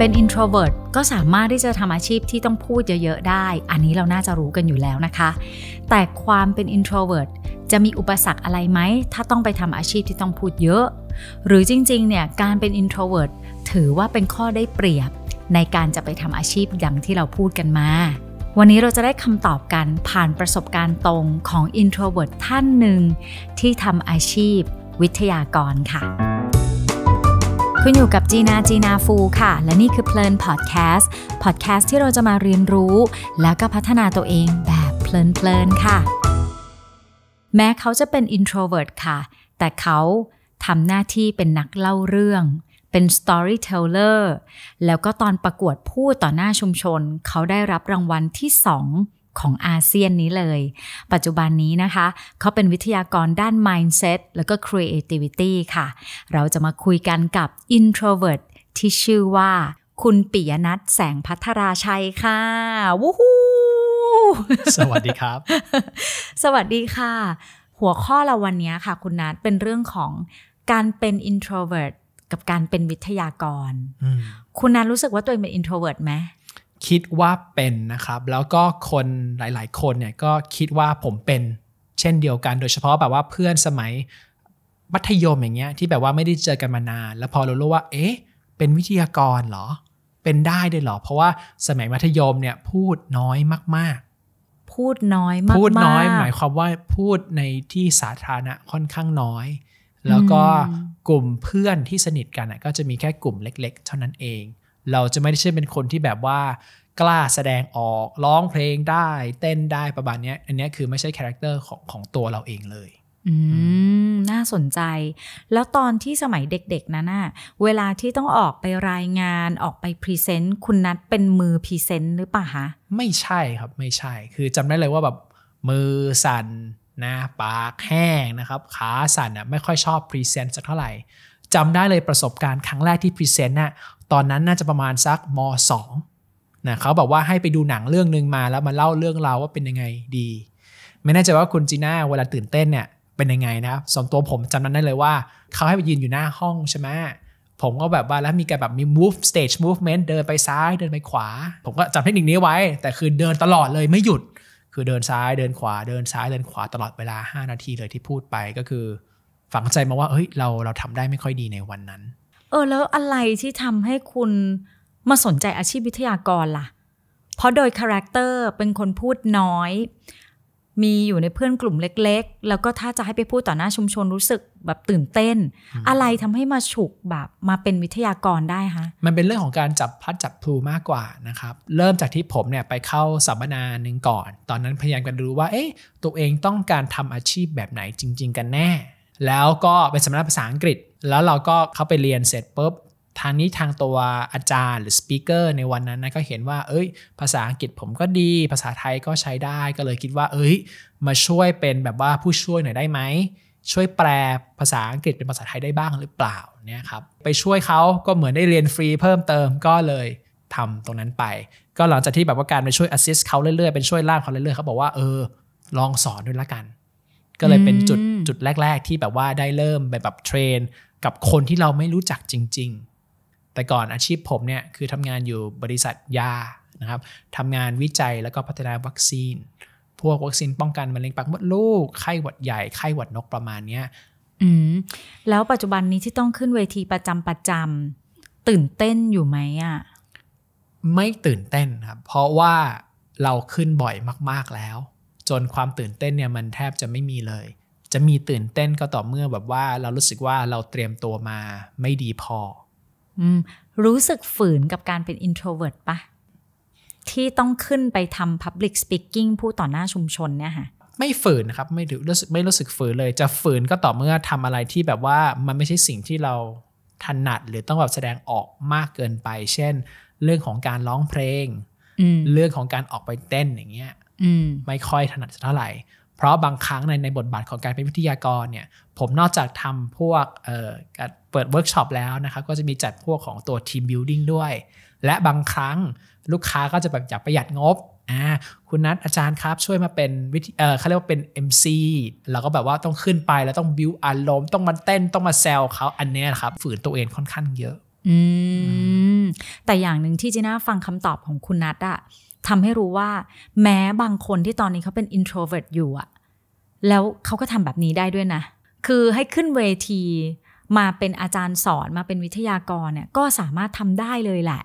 เป็น introvert ก็สามารถที่จะทำอาชีพที่ต้องพูดเยอะๆได้ อันนี้เราน่าจะรู้กันอยู่แล้วนะคะ แต่ความเป็น introvert จะมีอุปสรรคอะไรไหม ถ้าต้องไปทำอาชีพที่ต้องพูดเยอะ หรือจริงๆ เนี่ยการเป็น introvert ถือว่าเป็นข้อได้เปรียบ ในการจะไปทำอาชีพอย่างที่เราพูดกันมา วันนี้เราจะได้คำตอบกันผ่านประสบการณ์ตรงของ introvert ท่านหนึ่งที่ทำอาชีพ วิทยากรค่ะคุณอยู่กับ จีนาจีนาฟู ค่ะ และนี่คือเพลินพอดแคสต์พอดแคสต์ที่เราจะมาเรียนรู้ แล้วก็พัฒนาตัวเองแบบเพลินๆค่ะ แม้เขาจะเป็นอินโทรเวิร์ตค่ะ แต่เขาทำหน้าที่เป็นนักเล่าเรื่อง เป็น storyteller แล้วก็ตอนประกวดพูดต่อหน้าชุมชน เขาได้รับรางวัลที่สองของอาเซียนนี้เลย ปัจจุบันนี้นะคะ เขาเป็นวิทยากรด้าน mindset แล้วก็ creativity ค่ะ เราจะมาคุยกันกับ introvert ที่ชื่อว่าคุณปิยนัทแสงพัทราชัยค่ะ วู้ฮูสวัสดีครับ สวัสดีค่ะ หัวข้อเราวันนี้ค่ะคุณนัทเป็นเรื่องของการเป็น introvert กับการเป็นวิทยากร คุณนัทรู้สึกว่าตัวเองเป็น introvert ไหมคิดว่าเป็นนะครับ แล้วก็คนหลาย ๆ คนเนี่ยก็คิดว่าผมเป็นเช่นเดียวกัน โดยเฉพาะแบบว่าเพื่อนสมัยมัธยมอย่างเงี้ยที่แบบว่าไม่ได้เจอกันมานาน แล้วพอรู้รู้ว่าเอ๊ะเป็นวิทยากรเหรอเป็นได้ด้วยเหรอเพราะว่าสมัยมัธยมเนี่ยพูดน้อยมาก ๆ พูดน้อยมากพูดน้อย หมายความว่าพูดในที่สาธารณะค่อนข้างน้อย แล้วก็กลุ่มเพื่อนที่สนิทกันก็จะมีแค่กลุ่มเล็ก ๆ เท่านั้นเองเราจะไม่ได้ใช่เป็นคนที่แบบว่า กล้าแสดงออกร้องเพลงได้ เต้นได้ประมาณนี้ อันนี้คือไม่ใช่คาแรคเตอร์ของของตัวเราเองเลย อืมน่าสนใจ แล้วตอนที่สมัยเด็ก ๆนั้นน่ะ เวลาที่ต้องออกไปรายงานออกไปพรีเซนต์คุณนัดเป็นมือพรีเซนต์หรือเปล่าคะไม่ใช่ครับไม่ใช่ คือจำได้เลยว่าแบบมือสั่นนะ ปากแห้งนะครับขาสั่นอ่ะไม่ค่อยชอบพรีเซนต์สักเท่าไหร่จำได้เลยประสบการณ์ครั้งแรกที่พรีเซนต์น่ะตอนนั้นน่าจะประมาณสักม2นะเขาบอกว่าให้ไปดูหนังเรื่องนึงมาแล้วมาเล่าเรื่องราวว่าเป็นยังไงดี ไม่แน่ใจว่าคุณจีน่าเวลาตื่นเต้นเนี่ย เป็นยังไงนะส่วนตัวผมจำนั้นได้เลยว่าเขาให้ไปยืนอยู่หน้าห้องใช่ไหมผมก็แบบว่าแล้วมีการแบบมี move stage movement เดินไปซ้ายเดินไปขวา ผมก็จำเทคนิคนี้ไว้แต่คือเดินตลอดเลยไม่หยุด คือเดินซ้ายเดินขวาเดินซ้ายเดินขวาตลอดเวลา 5 นาทีเลยที่พูดไปก็คือ ฝังใจมาว่าเฮ้ยเราเราทำได้ไม่ค่อยดีในวันนั้นเออแล้วอะไรที่ทำให้คุณมาสนใจอาชีพวิทยากรล่ะ เพราะโดยคาแรคเตอร์เป็นคนพูดน้อย มีอยู่ในเพื่อนกลุ่มเล็กๆ แล้วก็ถ้าจะให้ไปพูดต่อหน้าชุมชนรู้สึกแบบตื่นเต้น อะไรทำให้มาฉุกแบบมาเป็นวิทยากรได้คะ มันเป็นเรื่องของการจับพัดจับพลูมากกว่านะครับ เริ่มจากที่ผมเนี่ยไปเข้าสัมมนาหนึ่งก่อน ตอนนั้นพยายามกันรู้ว่าเอ๊ะตัวเองต้องการทำอาชีพแบบไหนจริง ๆกันแน่แล้วก็เป็นสำนักภาษาอังกฤษ แล้วเราก็เข้าไปเรียนเสร็จปุ๊บ ทางนี้ทางตัวอาจารย์หรือสปีกเกอร์ในวันนั้นนะก็เห็นว่า เอ้ย ภาษาอังกฤษผมก็ดี ภาษาไทยก็ใช้ได้ ก็เลยคิดว่า เอ้ย มาช่วยเป็นแบบว่าผู้ช่วยหน่อยได้ไหม ช่วยแปลภาษาอังกฤษเป็นภาษาไทยได้บ้างหรือเปล่าเนี่ยครับ ไปช่วยเขาก็เหมือนได้เรียนฟรีเพิ่มเติม ก็เลยทำตรงนั้นไป ก็หลังจากที่แบบว่าการไปช่วยส s s i s t เขาเรื่อยๆ เป็นช่วยล่ามเขาเรื่อยๆเขาบอกว่า เออ ลองสอนด้วยละกันก็เลยเป็นจุดจุดแรกๆ ที่แบบว่าได้เริ่มไปแบบเทรน กับคนที่เราไม่รู้จักจริงๆ แต่ก่อนอาชีพผมเนี่ยคือทำงานอยู่บริษัทยานะครับทำงานวิจัยแล้วก็พัฒนาวัคซีน พวกวัคซีนป้องกันมะเร็งปากมดลูกไข้หวัดใหญ่ไข้หวัดนกประมาณเนี้ยอืมแล้วปัจจุบันนี้ที่ต้องขึ้นเวทีประจำประจำตื่นเต้นอยู่ไหมอ่ะไม่ตื่นเต้นครับเพราะว่าเราขึ้นบ่อยมาก ๆแล้วจนความตื่นเต้นเนี่ยมันแทบจะไม่มีเลย จะมีตื่นเต้นก็ต่อเมื่อแบบว่าเรารู้สึกว่าเราเตรียมตัวมาไม่ดีพออรู้สึกฝืนกับการเป็น introvert ปะที่ต้องขึ้นไปทำ public speaking ผู้ต่อหน้าชุมชนเนี่ยค่ะไม่ฝืนนะครับไม่รู้สึกไม่รู้สึกฝืนเลย จะฝืนก็ต่อเมื่อทำอะไรที่แบบว่า มันไม่ใช่สิ่งที่เราถนัดหรือต้องแบบแสดงออกมากเกินไป เช่น เรื่องของการร้องเพลงเรื่องของการออกไปเต้นอย่างเงี้ยไม่ค่อยถนัดเท่าไหร่ เพราะบางครั้งในในบทบาทของการเป็นวิทยากรเนี่ย ผมนอกจากทำพวกเเปิดเวิร์กช็อปแล้วนะครับก็จะมีจัดพวกของตัวทีมบิลดิ้งด้วย และบางครั้งลูกค้าก็จะแบบอยากประหยัดงบ อ่า คุณนัทอาจารย์ครับช่วยมาเป็นวิทยเออเขาเรียกว่าเป็น MC เราก็แบบว่าต้องขึ้นไปแล้วต้องบิวอารมณ์ต้องมาเต้นต้องมาแซวเขาอันนี้นะครับฝืนตัวเองค่อนข้างเยอะ อืม แต่อย่างหนึ่งที่จีน่าฟังคำตอบของคุณนัทอะทำให้รู้ว่าแม้บางคนที่ตอนนี้เขาเป็น introvert อยู่อะแล้วเขาก็ทำแบบนี้ได้ด้วยนะ คือให้ขึ้นเวที มาเป็นอาจารย์สอนมาเป็นวิทยากรเนี่ย ก็สามารถทำได้เลยแหละ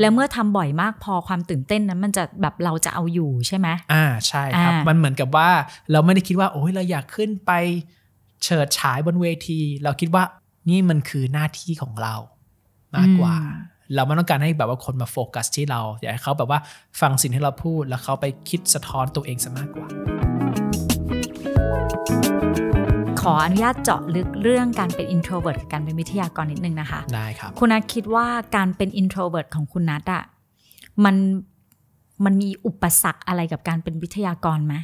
แล้วเมื่อทำบ่อยมากพอความตื่นเต้นนั้น มันจะแบบเราจะเอาอยู่ใช่ไหมอ่าใช่ครับมันเหมือนกับว่าเราไม่ได้คิดว่าโอ้ยเราอยากขึ้นไปเฉิดฉายบนเวที เราคิดว่านี่มันคือหน้าที่ของเรา มากกว่าเราไม่ต้องการให้แบบว่าคนมาโฟกัสที่เราอยากให้เขาแบบว่าฟังสิ่งที่เราพูดแล้วเขาไปคิดสะท้อนตัวเองซะมากกว่า ขออนุญาตเจาะลึกเรื่องการเป็น introvert กับการเป็นวิทยากรนิดนึงนะคะ ได้ครับ คุณนัทคิดว่าการเป็น introvert ของคุณนัทอะมันมันมีอุปสรรคอะไรกับการเป็นวิทยากรไหม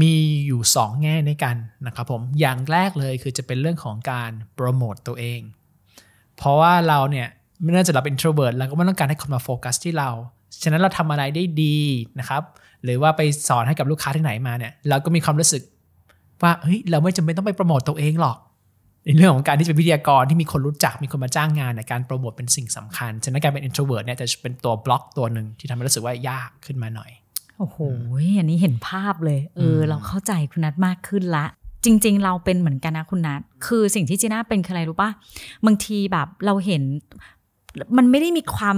มีอยู่ 2 แง่ในกันนะครับผมอย่างแรกเลยคือจะเป็นเรื่องของการโปรโมตตัวเองเพราะว่าเราเนี่ย ไม่น่าจะเราเป็น introvert เราก็ไม่ต้องการให้คนมา โฟกัสที่เรา ฉะนั้นเราทำอะไรได้ดีนะครับ หรือว่าไปสอนให้กับลูกค้าที่ไหนมาเนี่ย เราก็มีความรู้สึก ว่าเฮ้ยเราไม่จำเป็นต้องไปโปรโมตตัวเองหรอก ในเรื่องของการที่เป็นวิทยากรที่มีคนรู้จักมีคนมาจ้างงานในการโปรโมท เป็นสิ่งสำคัญ ฉะนั้นการเป็น introvert เนี่ยจะเป็นตัวบล็อกตัวหนึ่งที่ทำให้รู้สึกว่ายากขึ้นมาหน่อย โอ้โห อันนี้เห็นภาพเลย เออ เราเข้าใจคุณนัทมากขึ้นละจริงๆ เราเป็นเหมือนกันนะ คุณนัทคือสิ่งที่จีน่าเป็นคืออะไรรู้ป่ะ บางทีแบบเราเห็นมันไม่ได้มีความ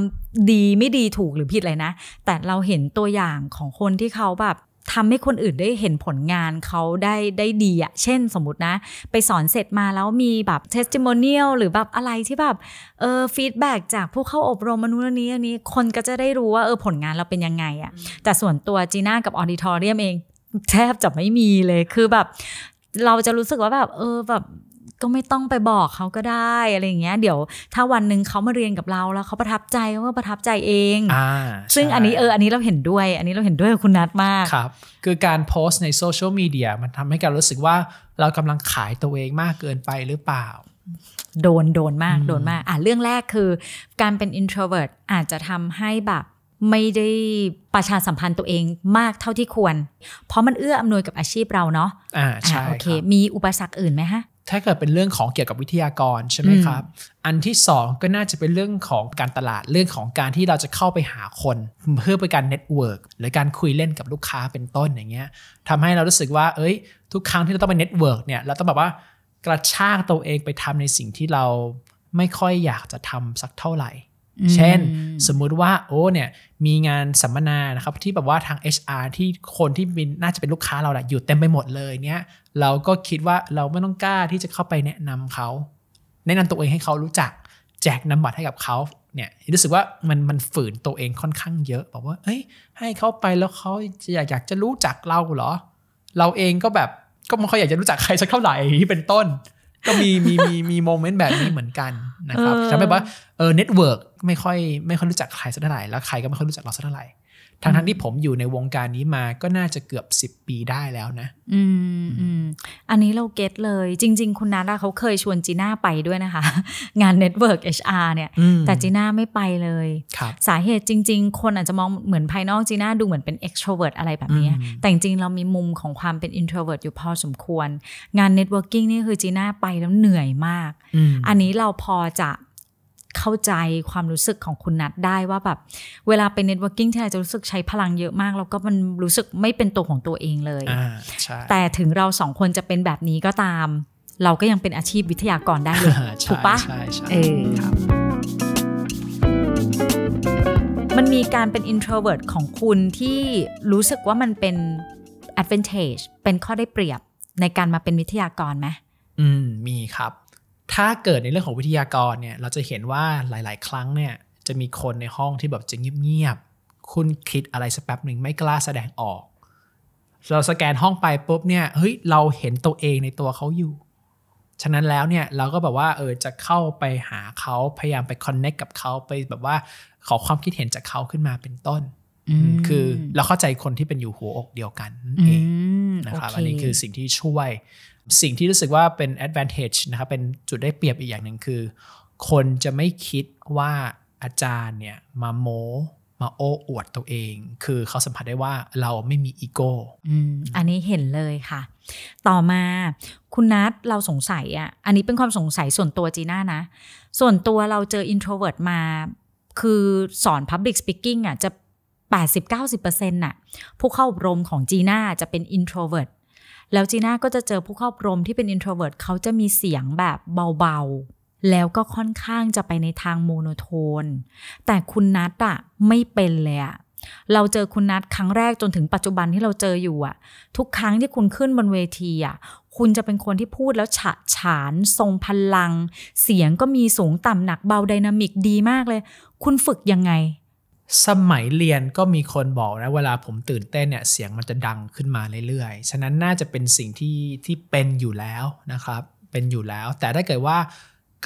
ดีไม่ดีถูกหรือผิดเลยนะ แต่เราเห็นตัวอย่างของคนที่เขาแบบทำให้คนอื่นได้เห็นผลงานเขาได้ได้ดีอะเช่นสมมตินะ ไปสอนเสร็จมาแล้วมีแบบเทสต t โมเนียลหรือแบบอะไรที่แบบ เออฟีดแบ็จากผู้เข้าอบรมมนุษย์นี้อันนี้คนก็จะได้รู้ว่าเออผลงานเราเป็นยังไงอะแต่ส่วนตัวจีน่ากับออดิทอเรียมเองแทบจะไม่มีเลยคือแบบเราจะรู้สึกว่าแบบเออแบบก็ไม่ต้องไปบอกเขาก็ได้ อะไรเงี้ยเดี๋ยวถ้าวันหนึ่งเขามาเรียนกับเรา แล้วเขาประทับใจก็ประทับใจเองอซึ่งอันนี้เออ อันนี้เราเห็นด้วย อันนี้เราเห็นด้วยกับคุณนัทมากครับ คือการโพสต์ในโซเชียลมีเดียมันทำให้การรู้สึกว่า เรากำลังขายตัวเองมากเกินไปหรือเปล่า โดนโดนมากโดนมาก อ่ะเรื่องแรกคือการเป็น introvert อาจจะทำให้แบบไม่ได้ประชาสัมพันธ์ตัวเองมากเท่าที่ควร เพราะมันเอื้ออำนวยกับอาชีพเราเนาะ อ่า ใช่โอเคมีอุปสรรคอื่นไหมฮะถ้าเกิดเป็นเรื่องของเกี่ยวกับวิทยากรใช่ไหมครับ อันที่2ก็น่าจะเป็นเรื่องของการตลาดเรื่องของการที่เราจะเข้าไปหาคนเพื่อเป็นการเน็ตเวิร์กหรือการคุยเล่นกับลูกค้าเป็นต้นอย่างเงี้ยทำให้เรารู้สึกว่า เอ้ย ทุกครั้งที่เราต้องไปเน็ตเวิร์กเนี่ยเราต้องแบบว่ากระชากตัวเองไปทำในสิ่งที่เราไม่ค่อยอยากจะทำสักเท่าไหร่เช่นสมมุติว่าโอ้เนี่ยมีงานสัมมนานะครับที่แบบว่าทาง HR ที่คนที่น่าจะเป็นลูกค้าเราแหละอยู่เต็มไปหมดเลยเนี่ย เราก็คิดว่าเราไม่ต้องกล้าที่จะเข้าไปแนะนำเขาแนะนำตัวเองให้เขารู้จักแจกนาบัตรให้กับเขาเนี่ยรู้สึกว่ามันมันฝืนตัวเองค่อนข้างเยอะ บอกว่า เอ้ยให้เขาไปแล้วเขาจะอยากอยากจะรู้จักเราเหรอ เราเองก็แบบก็ไม่ค่อยอยากจะรู้จักใครสักเท่าไหร่เป็นต้นก็มีมีมีมีโมเมนต์แบบนี้เหมือนกันนะครับฉันไบบว่าเออเน็ตเวิร์กไม่ค่อยไม่ค่อยรู้จักใครสักเท่าไหร่แล้วใครก็ไม่ค่อยรู้จักเราสักเท่าไหร่ทั้งทั้งที่ผมอยู่ในวงการนี้มาก็น่าจะเกือบสิบปีได้แล้วนะ อืมอืมอันนี้เราเก็ตเลย จริงๆ คุณนัาเขาเคยชวนจีน่าไปด้วยนะคะ งาน Network HR เนี่ย แต่จีน่าไม่ไปเลยครับสาเหตุจริง ๆ คนอาจจะมองเหมือนภายนอกจีน่าดูเหมือนเป็น e x t r ว v e r t อะไรแบบนี้ แต่จริงๆเรามีมุมของความเป็น introvert อยู่พอสมควร งาน networking นี่คือจีน่าไปแล้วเหนื่อยมาก อันนี้เราพอจะเข้าใจความรู้สึกของคุณนัดได้ว่าแบบ เวลาไปเน็ตเวิร์กิ่งที่ไหนจะรู้สึกใช้พลังเยอะมากแล้วก็มันรู้สึกไม่เป็นตัวของตัวเองเลย แต่ถึงเราสองคนจะเป็นแบบนี้ก็ตาม เราก็ยังเป็นอาชีพวิทยากรได้เลยถูกปะเออมันมีการเป็นโทรเวิร์ตของคุณที่รู้สึกว่ามันเป็น advantage เป็นข้อได้เปรียบในการมาเป็นวิทยากรไหมอืมมีครับถ้าเกิดในเรื่องของวิทยากรเนี่ย เราจะเห็นว่าหลาย ๆ ครั้งเนี่ย จะมีคนในห้องที่แบบจะเงียบ ๆ คุณคิดอะไรสักแป๊บหนึ่งไม่กล้าแสดงออก เราสแกนห้องไปปุ๊บเนี่ยเฮ้ยเราเห็นตัวเองในตัวเขาอยู่ ฉะนั้นแล้วเนี่ยเราก็แบบว่า เออจะเข้าไปหาเขาพยายามไปคอนเน็กกับเขาไปแบบว่าขอความคิดเห็นจากเขาขึ้นมาเป็นต้นคือ เราเข้าใจคนที่เป็นอยู่หัวอกเดียวกันนั่นเองนะครับอันนี้คือสิ่งที่ช่วยสิ่งที่รู้สึกว่าเป็น advantage นะครับเป็นจุดได้เปรียบอีกอย่างหนึ่งคือ คนจะไม่คิดว่าอาจารย์เนี่ยมาโมมาโอ้อวดตัวเอง คือเขาสัมผัสได้ว่าเราไม่มีอีโก้อันนี้เห็นเลยค่ะ ต่อมาคุณนัทเราสงสัยอ่ะ อันนี้เป็นความสงสัยส่วนตัวจีน่านะ ส่วนตัวเราเจออินโทรเวิร์ตมา คือสอน Public Speaking อ่ะ จะ 80-90%น่ะ ผู้เข้าอบรมของจีน่าจะเป็นอินโทรเวิร์ตแล้วจีน่าก็จะเจอผู้ครอบรมที่เป็นอินโทรเวิร์ตเขาจะมีเสียงแบบเบาๆ แล้วก็ค่อนข้างจะไปในทางโมโนโทน แต่คุณนัทอะไม่เป็นเลยอะเราเจอคุณนัทครั้งแรกจนถึงปัจจุบันที่เราเจออยู่อะทุกครั้งที่คุณขึ้นบนเวทีอะคุณจะเป็นคนที่พูดแล้วฉะฉานทรงพลัง เสียงก็มีสูงต่ำหนักเบาไดนามิกดีมากเลย คุณฝึกยังไงสมัยเรียนก็มีคนบอกนะเวลาผมตื่นเต้นเนี่ย เสียงมันจะดังขึ้นมาเรื่อยๆ ฉะนั้นน่าจะเป็นสิ่งที่ที่เป็นอยู่แล้วนะครับ เป็นอยู่แล้ว แต่ถ้าเกิดว่า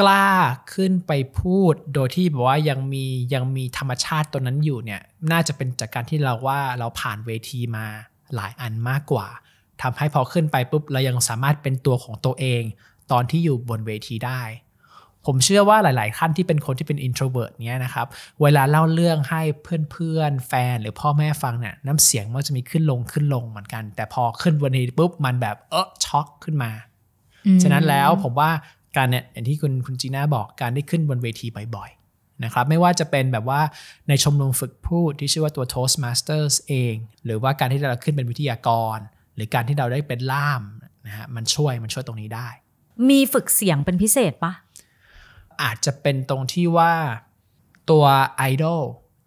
กล้าขึ้นไปพูดโดยที่บอกว่ายังมียังมีธรรมชาติตัวนั้นอยู่เนี่ยน่าจะเป็นจากการที่เราว่าเราผ่านเวทีมาหลายอันมากกว่า ทำให้พอขึ้นไปปุ๊บเรายังสามารถเป็นตัวของตัวเอง ตอนที่อยู่บนเวทีได้ผมเชื่อว่าหลายๆท่านที่เป็นคนที่เป็น introvert เนี้ยนะครับ เวลาเล่าเรื่องให้เพื่อนๆ แฟนหรือพ่อแม่ฟังเนี่ยน้ำเสียงมันจะมีขึ้นลงขึ้นลงเหมือนกัน แต่พอขึ้นวันนี้ปุ๊บมันแบบเออช็อกขึ้นมา ฉะนั้นแล้วผมว่าการเนี่ยอย่างที่คุณคุณจีน่าบอกการได้ขึ้นบนเวทีบ่อย ๆนะครับไม่ว่าจะเป็นแบบว่าในชมรมฝึกพูดที่ชื่อว่าตัว Toastmasters เอง หรือว่าการที่เราขึ้นเป็นวิทยากร หรือการที่เราได้เป็นล่ามนะฮะมันช่วยมันช่วยตรงนี้ได้ มีฝึกเสียงเป็นพิเศษปะอาจจะเป็นตรงที่ว่าตัวไอดอล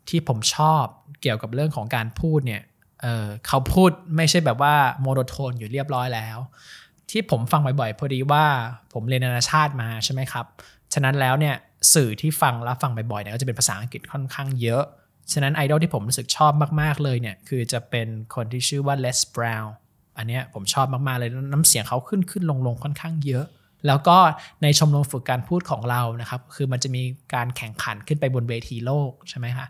ที่ผมชอบเกี่ยวกับเรื่องของการพูดเนี่ยเเขาพูดไม่ใช่แบบว่าโมโนโทนอยู่เรียบร้อยแล้ว ที่ผมฟังบ่อยๆ พอดีว่าผมเรียนนานาชาติมาใช่ไหมครับฉะนั้นแล้วเนี่ยสื่อที่ฟังและฟังบ่อยๆเนี่ยก็จะเป็นภาษาอังกฤษค่อนข้างเยอะ ฉะนั้นไอดอลที่ผมรู้สึกชอบมากๆเลยเนี่ยคือจะเป็นคนที่ชื่อว่าเลสบราวน์อันนี้ผมชอบมากๆเลยน้ำเสียงเขาขึ้นขึ้นลงลงค่อนข้างเยอะแล้วก็ในชมรมฝึกการพูดของเรานะครับ คือมันจะมีการแข่งขันขึ้นไปบนเวทีโลกใช่ไหมคะ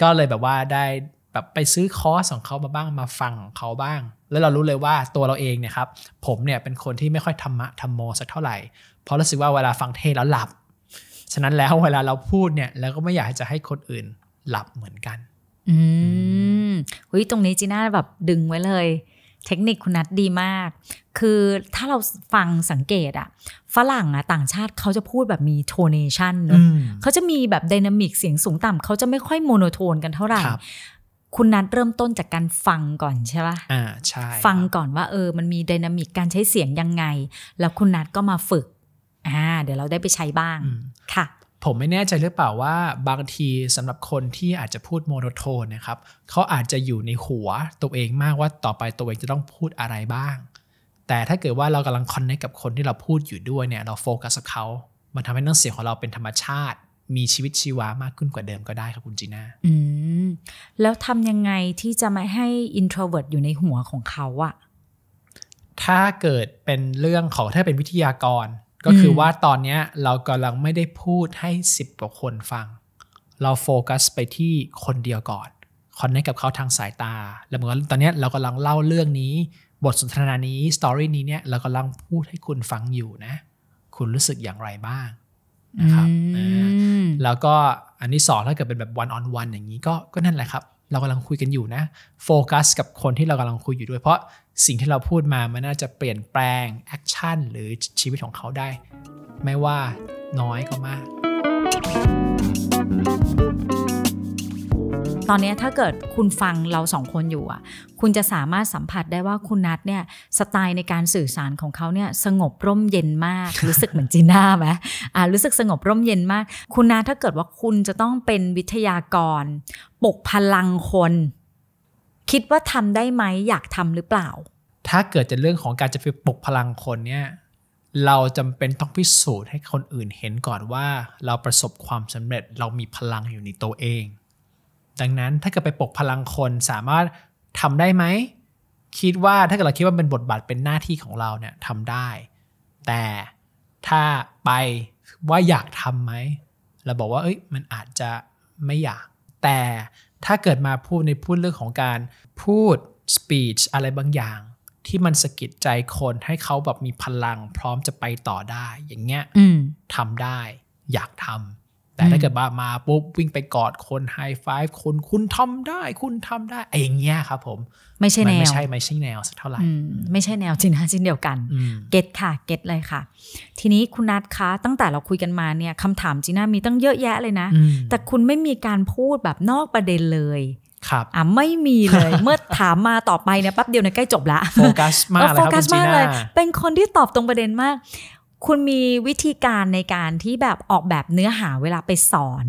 ก็เลยแบบว่าได้แบบไปซื้อคอร์สของเขามาบ้างมาฟังของเขาบ้าง แล้วเรารู้เลยว่าตัวเราเองเนี่ยครับ ผมเนี่ยเป็นคนที่ไม่ค่อยธรรมะธรรมโมสักเท่าไหร่เพราะรู้สึกว่าเวลาฟังเทศแล้วหลับฉะนั้นแล้วเวลาเราพูดเนี่ยเราก็ไม่อยากจะให้คนอื่นหลับเหมือนกัน อืมอุ้ยตรงนี้จีน่าแบบดึงไว้เลยเทคนิคคุณนัทดีมาก คือถ้าเราฟังสังเกตอะฝรั่งอะต่างชาติเขาจะพูดแบบมีโทเนชันเนอะเขาจะมีแบบดินามิกเสียงสูงต่ำเขาจะไม่ค่อยโมโนโทนกันเท่าไหร่ คุณนัทเริ่มต้นจากการฟังก่อนใช่ปะ่ะอ่าใช่ ฟังก่อนว่าเออ มันมีดินามิกการใช้เสียงยังไง แล้วคุณนัทก็มาฝึก อ่าเดี๋ยวเราได้ไปใช้บ้างค่ะผมไม่แน่ใจหรือเปล่าว่าบางทีสำหรับคนที่อาจจะพูดโมโนโทนนะครับเขาอาจจะอยู่ในหัวตัวเองมากว่าต่อไปตัวเองจะต้องพูดอะไรบ้าง แต่ถ้าเกิดว่าเรากำลังคอนเนคกับคนที่เราพูดอยู่ด้วยเนี่ยเราโฟกัสกับเขา มันทำให้น้ำเสียงของเราเป็นธรรมชาติ มีชีวิตชีวามากขึ้นกว่าเดิมก็ได้ครับคุณจีน่าอืมแล้วทำยังไงที่จะไม่ให้อินโทรเวิร์ตอยู่ในหัวของเขาอะถ้าเกิดเป็นเรื่องของถ้าเป็นวิทยากรก็คือว่าตอนนี้เรากำลังไม่ได้พูดให้สิบกว่าคนฟัง เราโฟกัสไปที่คนเดียวก่อนคอนเนคกับเขาทางสายตา แล้วเหมือนตอนนี้เรากำลังเล่าเรื่องนี้ บทสนทนานี้สตอรี่นี้เนี่ยเรากำลังพูดให้คุณฟังอยู่นะคุณรู้สึกอย่างไรบ้างนะครับแล้วก็อันที่สองถ้าเกิดเป็นแบบวันออนวันอย่างนี้ก็ก็นั่นแหละครับ เรากำลังคุยกันอยู่นะโฟกัสกับคนที่เรากำลังคุยอยู่ด้วยเพราะสิ่งที่เราพูดมามันน่าจะเปลี่ยนแปลงแอคชั่นหรือชีวิตของเขาได้ ไม่ว่าน้อยก็มาก ตอนนี้ถ้าเกิดคุณฟังเราสองคนอยู่อ่ะคุณจะสามารถสัมผัสได้ว่าคุณนัทเนี่ยสไตล์ในการสื่อสารของเขาเนี่ยสงบร่มเย็นมาก รู้สึกเหมือนจีน่าไหมอ่ารู้สึกสงบร่มเย็นมาก คุณนัทถ้าเกิดว่าคุณจะต้องเป็นวิทยากร ปกพลังคนคิดว่าทำได้ไหม อยากทำหรือเปล่า ถ้าเกิดจะเรื่องของการจะไปปลุกพลังคนเนี่ยเราจำเป็นต้องพิสูจน์ให้คนอื่นเห็นก่อนว่า เราประสบความสำเร็จเรามีพลังอยู่ในตัวเอง ดังนั้นถ้าเกิดไปปลุกพลังคนสามารถทำได้ไหมคิดว่าถ้าเกิดเราคิดว่าเป็นบทบาทเป็นหน้าที่ของเราเนี่ยทำได้ แต่ถ้าไปว่าอยากทำไหมเราบอกว่าเอ้ยมันอาจจะไม่อยากแต่ถ้าเกิดมาพูดในพูดเรื่องของการพูด speech อะไรบางอย่าง ที่มันสะกิดใจคนให้เขาแบบมีพลังพร้อมจะไปต่อได้ อย่างเงี้ยทำได้ อยากทำแต่ถ้าเกิดมาปุ๊บวิ่งไปกอดคนไฮไฟฟ์คนคุณทำได้ คุณทำได้ไอ้อย่างเงี้ยครับผม ไม่ใช่แนวไม่ใช่ไม่ใช่แนวสักเท่าไหร่ไม่ใช่แนวจริงนะจริงเดียวกันเก็ตค่ะเก็ตเลยค่ะ ทีนี้คุณนัทคะตั้งแต่เราคุยกันมาเนี่ยคำถามจีน่ามีตั้งเยอะแยะเลยนะ แต่คุณไม่มีการพูดแบบนอกประเด็นเลยครับอ่ะ ไม่มีเลยเมื่อถามมาต่อไปเนี่ยแป๊บเดียวเนี่ยใกล้จบละโฟกัสมากเลยโฟกัสมากเลย เป็นคนที่ตอบตรงประเด็นมากคุณมีวิธีการในการที่แบบออกแบบเนื้อหาเวลาไปสอน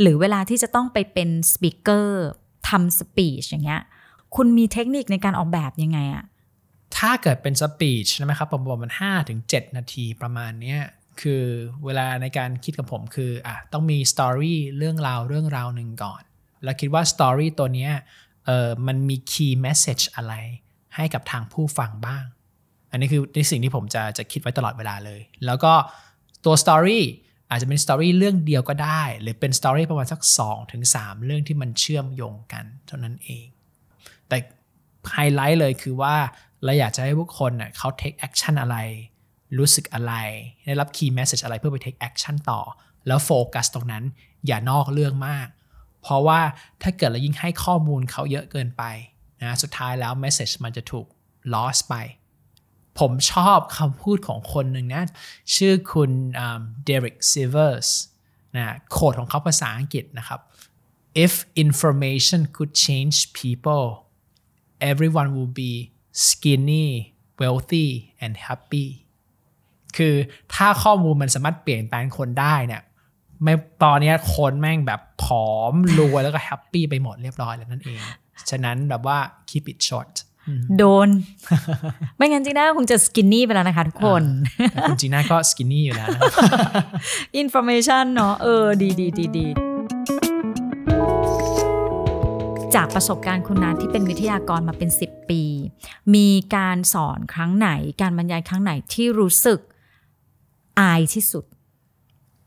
หรือเวลาที่จะต้องไปเป็นสปิเกอร์ทำสปีชอย่างเงี้ยคุณมีเทคนิคในการออกแบบยังไงอะถ้าเกิดเป็นสปีชใช่ไหมครับผมบอกมันห้าถึงเจ็ดนาทีประมาณเนี้ยคือเวลาในการคิดกับผมคืออ่ะต้องมีสตอรี่เรื่องราวเรื่องราวหนึ่งก่อน แล้วคิดว่าสตอรี่ตัวเนี้ยเออมันมีคีย์แมสเซจอะไร ให้กับทางผู้ฟังบ้างอันนี้คือในสิ่งที่ผมจะจะคิดไว้ตลอดเวลาเลย แล้วก็ตัวสตอรี่อาจจะเป็นสตอรี่เรื่องเดียวก็ได้ หรือเป็นสตอรี่ประมาณสัก2ถึง3เรื่องที่มันเชื่อมโยงกันเท่านั้นเอง แต่ไฮไลท์เลยคือว่า เราอยากจะให้ผู้คนเน่ยเขา take action อะไร รู้สึกอะไร ได้รับ key message อะไรเพื่อไป take action ต่อ แล้วโฟกัสตรงนั้นอย่านอกเรื่องมาก เพราะว่าถ้าเกิดเรายิ่งให้ข้อมูลเขาเยอะเกินไปนะสุดท้ายแล้ว message มันจะถูก lost ไปผมชอบคำพูดของคนหนึ่งนะชื่อคุณเดริกซิเวอร์สนะโคดของเขาภาษาอังกฤษนะครับ if information could change people everyone would be skinny wealthy and happy คือถ้าข้อมูลมันสามารถเปลี่ยนแปลงคนได้เนี่ยไม่ตอนนี้คนแม่งแบบผอมรวยแล้วก็แฮปปี้ไปหมดเรียบร้อยแล้วนั่นเอง ฉะนั้นแบบว่า keep it short โดน ไม่งั้นจีน่าคงจะสกินนี่ไปแล้วนะคะทุกคนคุณจีน่าก็สกินนี่อยู่แล้วอินโฟเมชันเนาะ เออ ดีดีดีดีจากประสบการณ์คุณนัทที่เป็นวิทยากรมาเป็น 10 ปี มีการสอนครั้งไหน การบรรยายครั้งไหนที่รู้สึกอายที่สุด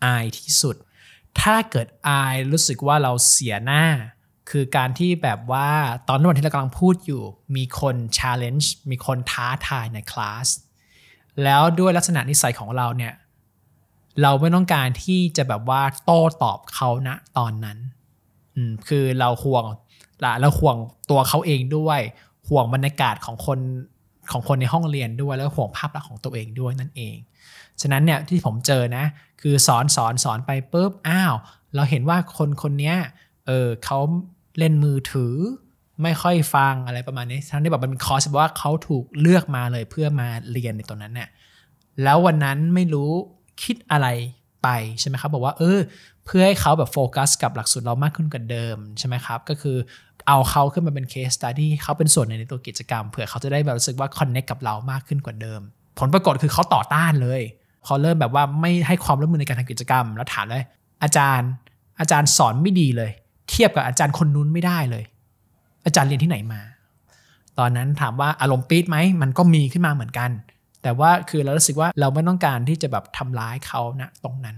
อายที่สุด ถ้าเกิดอาย รู้สึกว่าเราเสียหน้าคือการที่แบบว่าตอนวันที่เรากำลังพูดอยู่ มีคน challenge มีคนท้าทายในคลาสแล้วด้วยลักษณะนิสัยของเราเนี่ยเราไม่ต้องการที่จะแบบว่าโต้ตอบเขาณตอนนั้นคือเราห่วงละเราห่วงตัวเขาเองด้วย ห่วงบรรยากาศของคนของคนในห้องเรียนด้วยแล้วห่วงภาพลักษณ์ของตัวเองด้วยนั่นเองฉะนั้นเนี่ยที่ผมเจอนะคือสอนสอนสอนไปปุ๊บอ้าวเราเห็นว่าคนคนนี้เออเขาเล่นมือถือไม่ค่อยฟังอะไรประมาณนี้ทั้งที่แบบมันเป็นคอร์สแบบว่าเขาถูกเลือกมาเลยเพื่อมาเรียนในตอนนั้นเนี่ยแล้ววันนั้นไม่รู้คิดอะไรไปใช่ไหมครับบอกว่าเออเพื่อให้เขาแบบโฟกัสกับหลักสูตรเรามากขึ้นกว่าเดิมใช่ไหมครับ ก็คือเอาเขาขึ้นมาเป็นเคสตัดี้เขาเป็นส่วนในตัวกิจกรรมเผื่อเขาจะได้แบบรู้สึกว่าคอนเนคกับเรามากขึ้นกว่าเดิม ผลปรากฏคือเขาต่อต้านเลยเขาเริ่มแบบว่าไม่ให้ความร่วมมือในการทำกิจกรรม แล้วถามเลยอาจารย์อาจารย์สอนไม่ดีเลยเทียบกับอาจารย์คนนู้นไม่ได้เลย อาจารย์เรียนที่ไหนมา ตอนนั้นถามว่าอารมณ์ปี๊ดไหมมันก็มีขึ้นมาเหมือนกัน แต่ว่าคือเรารู้สึกว่าเราไม่ต้องการที่จะแบบทำร้ายเขานะตรงนั้น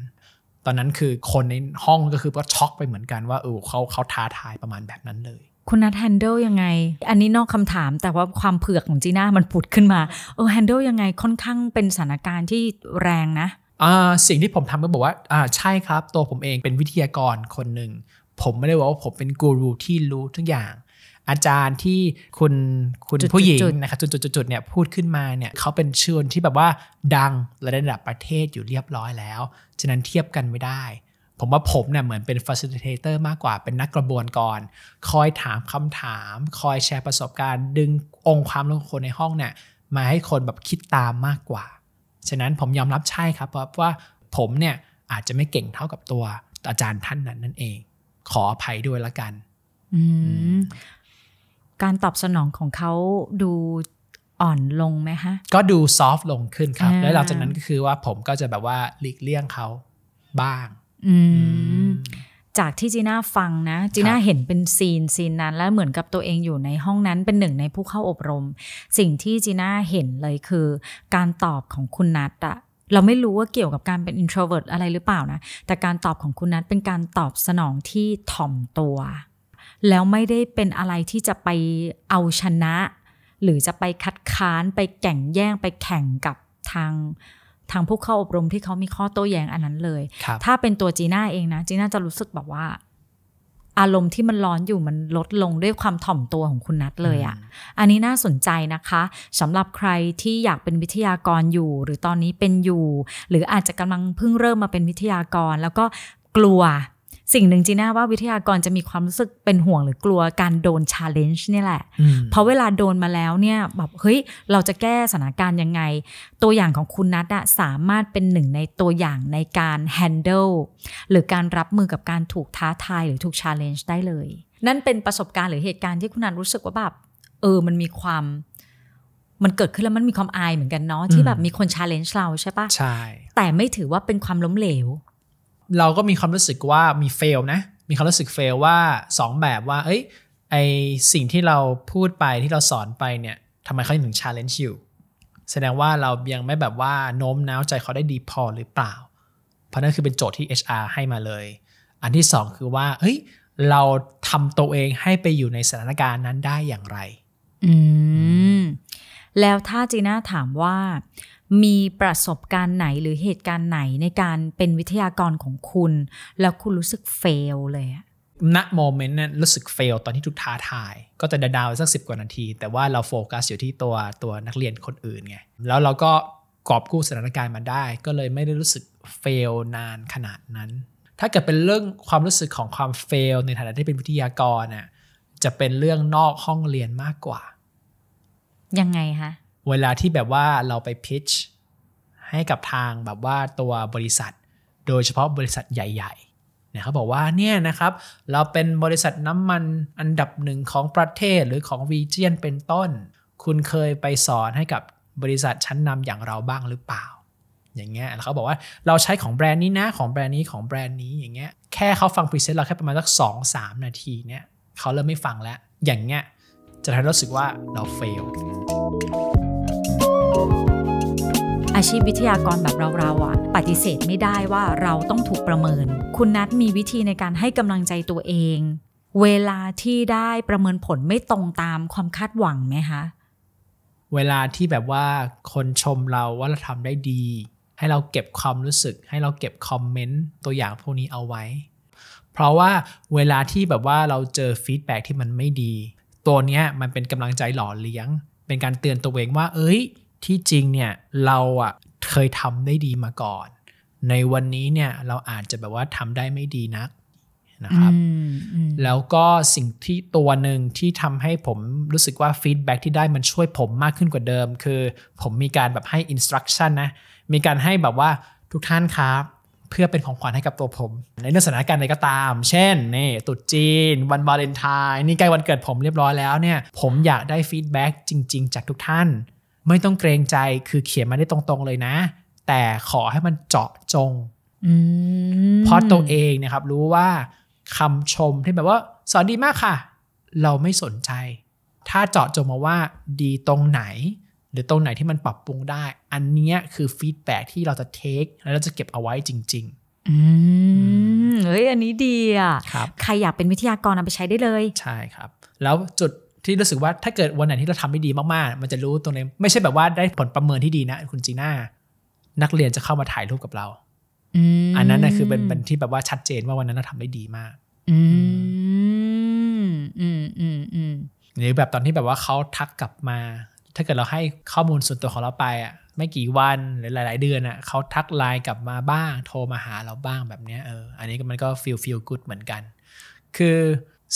ตอนนั้นคือคนในห้องก็คือก็ช็อกไปเหมือนกันว่าเออเขาเขาท้าทายประมาณแบบนั้นเลย คุณนัทแฮนเดิลยังไง อันนี้นอกคำถามแต่ว่าความเผือกของจีน่ามันผุดขึ้นมาเออแฮนเดิลยังไงค่อนข้าง เป็นสถานการณ์ที่แรงนะอ่าสิ่งที่ผมทำก็บอกว่าอ่า ใช่ครับ ตัวผมเองเป็นวิทยากรคนหนึ่งผมไม่ได้บอกว่าผมเป็นกูรูที่รู้ทุกอย่าง อาจารย์ที่คุณคุณผู้หญิงนะครับจุดๆเนี่ยพูดขึ้นมาเนี่ยเขาเป็นเชญที่แบบว่าดังระดับประเทศอยู่เรียบร้อยแล้ว ฉะนั้นเทียบกันไม่ได้ ผมว่าผมเนี่ยเหมือนเป็น facilitator มากกว่าเป็นนักกระบวนกรคอยถามคำถาม คอยแชร์ประสบการณ์ดึงองค์ความรู้คนในห้องเนี่ยมาให้คนแบบคิดตามมากกว่า ฉะนั้นผมยอมรับใช่ครับเพราะว่าผมเนี่ยอาจจะไม่เก่งเท่ากับตัวอาจารย์ท่านนั้นนั่นเองขออภัยด้วยละกัน การตอบสนองของเขาดูอ่อนลงไหมฮะ ก็ดูซอฟต์ลงขึ้นครับ แล้วหลังจากนั้นก็คือว่าผมก็จะแบบว่าหลีกเลี่ยงเขาบ้างจากที่จีน่าฟังนะจีน่าเห็นเป็นซีนซีนนั้นแล้วเหมือนกับตัวเองอยู่ในห้องนั้นเป็นหนึ่งในผู้เข้าอบรม สิ่งที่จีน่าเห็นเลยคือ การตอบของคุณนัทอะเราไม่รู้ว่าเกี่ยวกับการเป็น introvert อะไรหรือเปล่านะ แต่การตอบของคุณนัทเป็นการตอบสนองที่ถ่อมตัว แล้วไม่ได้เป็นอะไรที่จะไปเอาชนะ หรือจะไปคัดค้าน ไปแข่งแย่ง ไปแข่งกับทางทางผู้เข้าอบรมที่เขามีข้อโต้แย้งอันนั้นเลย ถ้าเป็นตัวจีน่าเองนะ จีน่าจะรู้สึกแบบว่าอารมณ์ที่มันร้อนอยู่มันลดลง ด้วยความถ่อมตัวของคุณนัทเลยอะ่ะ อันนี้น่าสนใจนะคะสำหรับใครที่อยากเป็นวิทยากรอยู่ หรือตอนนี้เป็นอยู่ หรืออาจจะกำลังเพิ่งเริ่มมาเป็นวิทยากรแล้วก็กลัวสิ่งหนึ่งจีน่าว่าวิทยากรจะมีความรู้สึกเป็นห่วงหรือกลัวการโดนชาเลนจ์นี่แหละ เพราะเวลาโดนมาแล้วเนี่ยแบบเฮ้ยเราจะแก้สถานการณ์ยังไง ตัวอย่างของคุณนัทอะสามารถเป็นหนึ่งในตัวอย่างในการแฮนเดิลหรือการรับมือกับการถูกท้าทายหรือถูกชาเลนจ์ได้เลยนั่นเป็นประสบการณ์หรือเหตุการณ์ที่คุณนัทรู้สึกว่าแบบเออ มันมีความ มันเกิดขึ้นแล้วมันมีความอายเหมือนกันเนาะที่แบบมีคนชาเลนจ์เราใช่ปะใช่แต่ไม่ถือว่าเป็นความล้มเหลวเราก็มีความรู้สึกว่ามีเฟลนะมีความรู้สึกเฟลว่า2 แบบว่าเอ้ยไอสิ่งที่เราพูดไปที่เราสอนไปเนี่ยทำไมเขาถึงชาเลนจ์อยู่แสดงว่าเรายังไม่แบบว่าโน้มน้าวใจเขาได้ดีพอหรือเปล่า เพราะนั่นคือเป็นโจทย์ที่ HR ให้มาเลย อันที่ 2 คือว่าเฮ้ยเราทำตัวเองให้ไปอยู่ในสถานการณ์นั้นได้อย่างไรอืมแล้วถ้าจีน่าถามว่ามีประสบการณ์ไหนหรือเหตุการณ์ไหนในการเป็นวิทยากรของคุณ แล้วคุณรู้สึกเฟลเลยณโมเมนต์นั้นรู้สึกเฟลตอนที่ถูกท้าทาย ก็จะดาวสักสิบกว่านาที แต่ว่าเราโฟกัสอยู่ที่ตัวตัวนักเรียนคนอื่นไงแล้วเราก็กอบกู้สถานการณ์มาได้ก็เลยไม่ได้รู้สึกเฟลนานขนาดนั้น ถ้าเกิดเป็นเรื่องความรู้สึกของความเฟลในฐานะที่เป็นวิทยากรน่ะจะเป็นเรื่องนอกห้องเรียนมากกว่ายังไงคะเวลาที่แบบว่าเราไปพิชให้กับทางแบบว่าตัวบริษัท โดยเฉพาะบริษัทใหญ่ ๆ เขาบอกว่าเนี่ยนะครับ เราเป็นบริษัทน้ำมันอันดับหนึ่งของประเทศหรือของวีเจียนเป็นต้น คุณเคยไปสอนให้กับบริษัทชั้นนำอย่างเราบ้างหรือเปล่า อย่างเงี้ยแล้วเขาบอกว่าเราใช้ของแบรนด์นี้นะของแบรนด์นี้ของแบรนด์นี้อย่างเงี้ยแค่เขาฟังพรีเซนต์เราแค่ประมาณสัก 2-3 นาทีเนี่ยเขาเริ่มไม่ฟังแล้วอย่างเงี้ยจะทำให้รู้สึกว่าเราเฟลอาชีพวิทยากรแบบเราๆอ่ะปฏิเสธไม่ได้ว่าเราต้องถูกประเมิน คุณนัทมีวิธีในการให้กำลังใจตัวเอง เวลาที่ได้ประเมินผลไม่ตรงตามความคาดหวังไหมคะเวลาที่แบบว่าคนชมเราว่าเราทำได้ดี ให้เราเก็บความรู้สึก ให้เราเก็บคอมเมนต์ตัวอย่างพวกนี้เอาไว้ เพราะว่าเวลาที่แบบว่าเราเจอฟีดแบ็ที่มันไม่ดี ตัวเนี้ยมันเป็นกำลังใจหล่อเลี้ยง เป็นการเตือนตัวเองว่า เอ้ยที่จริงเนี่ยเราอะเคยทำได้ดีมาก่อน ในวันนี้เนี่ยเราอาจจะแบบว่าทำได้ไม่ดีนักนะครับแล้วก็สิ่งที่ตัวหนึ่งที่ทำให้ผมรู้สึกว่า ฟีดแบ็ที่ได้มันช่วยผมมากขึ้นกว่าเดิม คือผมมีการแบบให้อินสตรักชั่นนะ มีการให้แบบว่าทุกท่านครับ เพื่อเป็นของขวัญให้กับตัวผม ในเรื่องสถานการณ์ใดก็ตาม เช่นนี่ตุ๊จีน วันวาเลนไทน์นี่ใกล้วันเกิดผมเรียบร้อยแล้วเนี่ยผมอยากได้ฟีดแบ็จริงๆ จากทุกท่านไม่ต้องเกรงใจคือเขียนมาได้ตรงๆเลยนะ แต่ขอให้มันเจาะจงเพราะตัวเองนะครับ รู้ว่าคำชมที่แบบว่า สอนดีมากค่ะ เราไม่สนใจ ถ้าเจาะจงมาว่าดีตรงไหน หรือตรงไหนที่มันปรับปรุงได้ อันนี้คือฟีดแบ็ที่เราจะเทคแล้วเราจะเก็บเอาไว้จริง ๆอืมเฮ้ยอันนี้ดีอ่ะคใครอยากเป็นวิทยากรเอาไปใช้ได้เลย ใช่ครับ แล้วจุดที่รู้สึกว่าถ้าเกิดวันไหนที่เราทำไม่ดีมากๆ มันจะรู้ตรงนี้ไม่ใช่แบบว่าได้ผลประเมินที่ดีนะ คุณจีน่านักเรียนจะเข้ามาถ่ายรูปกับเราอันนั้นนะคือเป็นเป็นที่แบบว่าชัดเจนว่าวันนั้นเราทำได้ดีมาก อืมอืมอืมอืมหรือแบบตอนที่แบบว่าเขาทักกลับมา ถ้าเกิดเราให้ข้อมูลส่วนตัวของเราไปอ่ะ ไม่กี่วันหรือหลาย ๆ เดือนอ่ะเขาทักไลน์กลับมาบ้าง โทรมาหาเราบ้างแบบเนี้ยเออ อันนี้มันก็ฟีลฟีลกูดเหมือนกันคือ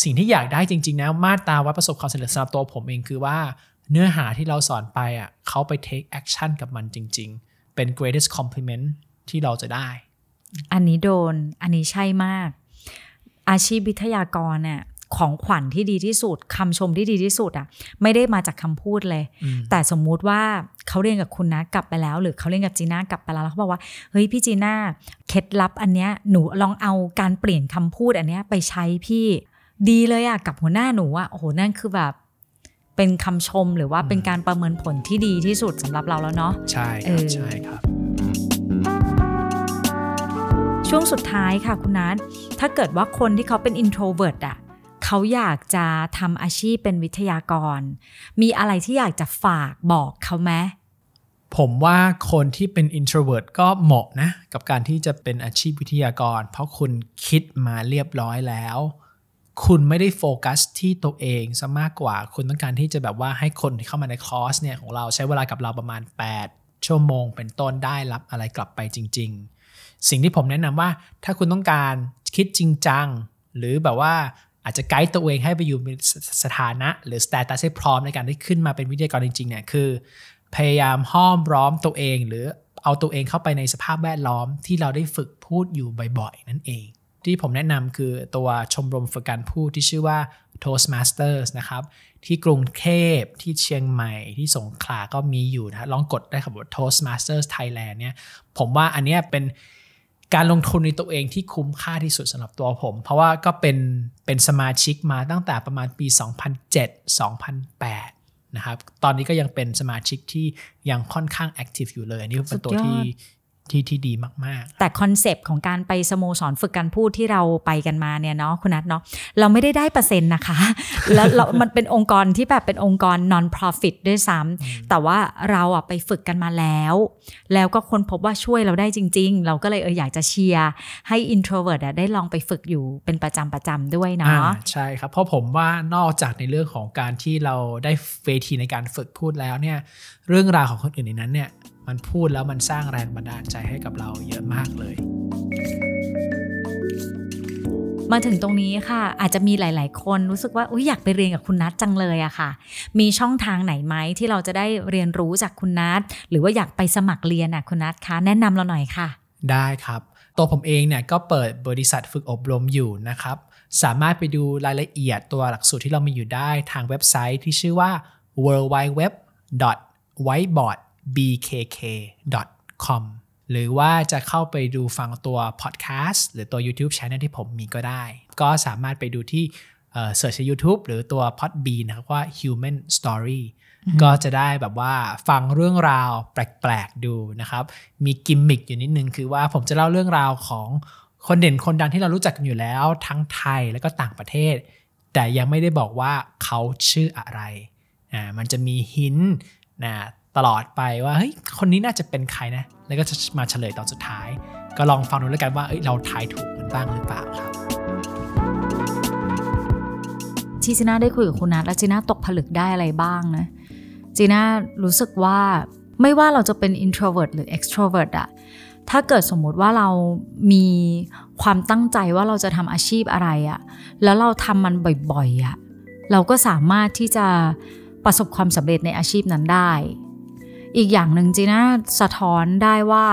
สิ่งที่อยากได้จริงๆนะมาตราวัดประสบความสำเร็จสำหรับตัวผมเองคือว่า เนื้อหาที่เราสอนไปอ่ะเขาไป take action กับมันจริงๆ เป็น greatest compliment ที่เราจะได้ อันนี้โดน อันนี้ใช่มาก อาชีพวิทยากรเนี่ย ของขวัญที่ดีที่สุด คำชมที่ดีที่สุดอ่ะ ไม่ได้มาจากคำพูดเลย แต่สมมุติว่าเขาเรียนกับคุณนะกลับไปแล้ว หรือเขาเรียนกับจีน่ากลับไปแล้ว แล้วเขาบอกว่า เฮ้ยพี่จีน่า เคล็ดลับอันเนี้ย หนูลองเอาการเปลี่ยนคำพูดอันเนี้ยไปใช้พี่ดีเลยอะกับหัวหน้าหนูอะโอ้โหนั่นคือแบบ เป็นคำชมหรือว่าเป็นการประเมินผลที่ดีที่สุดสำหรับเราแล้วเนาะใช่ครับใช่ครับ ช่วงสุดท้ายค่ะคุณนัทถ้าเกิดว่าคนที่เขาเป็นอินโทรเวิร์ตอะเขาอยากจะทำอาชีพเป็นวิทยากร มีอะไรที่อยากจะฝากบอกเขาไหมผมว่าคนที่เป็น introvert ก็เหมาะนะกับการที่จะเป็นอาชีพวิทยากร เพราะคุณคิดมาเรียบร้อยแล้วคุณไม่ได้โฟกัสที่ตัวเองซะมากกว่า คุณต้องการที่จะแบบว่าให้คนที่เข้ามาในคอร์สเนี่ยของเราใช้เวลากับเราประมาณ8 ชั่วโมง เป็นต้นได้รับอะไรกลับไปจริง ๆ สิ่งที่ผมแนะนำว่า ถ้าคุณต้องการคิดจริงจัง หรือแบบว่าอาจจะไกด์ตัวเองให้ไปอยู่ในสถานะ หรือสเตตัสให้พร้อมในการที่ขึ้นมาเป็นวิทยากรจริงๆ เนี่ยคือ พยายามห้อมร้อมตัวเอง หรือเอาตัวเองเข้าไปในสภาพแวดล้อมที่เราได้ฝึกพูดอยู่บ่อยๆ นั่นเองที่ผมแนะนำคือตัวชมรมฝึกการพูดที่ชื่อว่า Toastmasters นะครับ ที่กรุงเทพที่เชียงใหม่ที่สงขลาก็มีอยู่นะลองกดได้ครับว่า Toastmasters Thailand เนี่ย ผมว่าอันนี้เป็นการลงทุนในตัวเองที่คุ้มค่าที่สุดสำหรับตัวผม เพราะว่าก็เป็นเป็นสมาชิกมาตั้งแต่ประมาณปี 2007 2008 นะครับตอนนี้ก็ยังเป็นสมาชิกที่ยังค่อนข้างแอคทีฟอยู่เลยอันนี้เป็นตัวที่ที่ที่ดีมากๆ แต่คอนเซปต์ของการไปสโมสรฝึกการพูดที่เราไปกันมาเนี่ยเนาะคุณนัทเนาะเราไม่ได้ได้เปอร์เซ็นต์นะคะ แล้วเรามันเป็นองค์กรที่แบบเป็นองค์กร non profit ด้วยซ้ำแต่ว่าเราอ่ะไปฝึกกันมาแล้ว แล้วก็คนพบว่าช่วยเราได้จริง ๆ เราก็เลยเอออยากจะเชียร์ให้ introvert ได้ลองไปฝึกอยู่เป็นประจำประจำด้วยเนาะใช่ครับเพราะผมว่านอกจากในเรื่องของการที่เราได้เวทีในการฝึกพูดแล้วเนี่ย เรื่องราวของคนอื่นในนั้นเนี่ยมันพูดแล้วมันสร้างแรงบันดาลใจให้กับเราเยอะมากเลย มาถึงตรงนี้ค่ะอาจจะมีหลายๆ คนรู้สึกว่าอุ๊ยอยากไปเรียนกับคุณนัทจังเลยอะค่ะ มีช่องทางไหนไหมที่เราจะได้เรียนรู้จากคุณนัทหรือว่าอยากไปสมัครเรียนอะคุณนัทคะแนะนำเราหน่อยค่ะ ได้ครับตัวผมเองเนี่ยก็เปิดบริษัทฝึกอบรมอยู่นะครับ สามารถไปดูรายละเอียดตัวหลักสูตรที่เรามีอยู่ได้ทางเว็บไซต์ที่ชื่อว่า w o r l d w i d e w e b w h i t e b o a r d bkk.com หรือว่าจะเข้าไปดูฟังตัวพอดแคสต์หรือตัว YouTube Channel ที่ผมมีก็ได้ ก็สามารถไปดูที่เอ่อ์ชใน YouTube หรือตัว p o d b e นะครับว่า Human Story ก็จะได้แบบว่าฟังเรื่องราวแปลกๆดูนะครับ มีกิมมิคอยู่นิดนึงคือว่าผมจะเล่าเรื่องราวของคนเด่นคนดังที่เรารู้จักกันอยู่แล้วทั้งไทยและก็ต่างประเทศ แต่ยังไม่ได้บอกว่าเขาชื่ออะไร อ่า มันจะมีหินนะตลอดไปว่าเฮ้ย คนนี้น่าจะเป็นใครนะ แล้วก็จะมาเฉลยตอนสุดท้าย ก็ลองฟังดูแล้วกันว่าเ้ย เราทายถูกกันบ้างหรือเปล่าครับจีน่าได้คุยกับคุณนัทและจีน่าตกผลึกได้อะไรบ้างนะ จีน่ารู้สึกว่าไม่ว่าเราจะเป็น introvert หรือ extrovert อะถ้าเกิดสมมุติว่าเรา มีความตั้งใจว่าเราจะทำอาชีพอะไรอะ แล้วเราทำมันบ่อยๆอะเราก็สามารถที่จะประสบความสำเร็จในอาชีพนั้นได้อีกอย่างหนึ่งจีน่าสะท้อนได้ว่า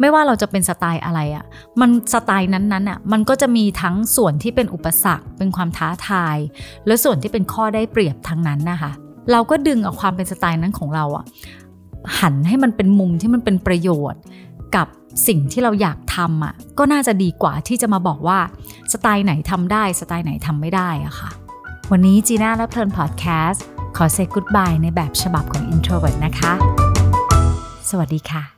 ไม่ว่าเราจะเป็นสไตล์อะไรอะ่ะมันสไตล์นั้นๆอ่ะมันก็จะมีทั้งส่วนที่เป็นอุปสรรค เป็นความท้าทายและส่วนที่เป็นข้อได้เปรียบทั้งนั้นนะคะ เราก็ดึงเอาความเป็นสไตล์นั้นของเราอะ่ะหันให้มันเป็นมุมที่มันเป็นประโยชน์ กับสิ่งที่เราอยากทำอะ่ะก็น่าจะดีกว่าที่จะมาบอกว่าสไตล์ไหนทำได้สไตล์ไหนทำไม่ได้อะค่ะวันนี้จีน่าและเพลินพอดแคสต์ขอเซ็ก g o o d b y ในแบบฉบับของ Introvert นะคะวัสดีค่ะ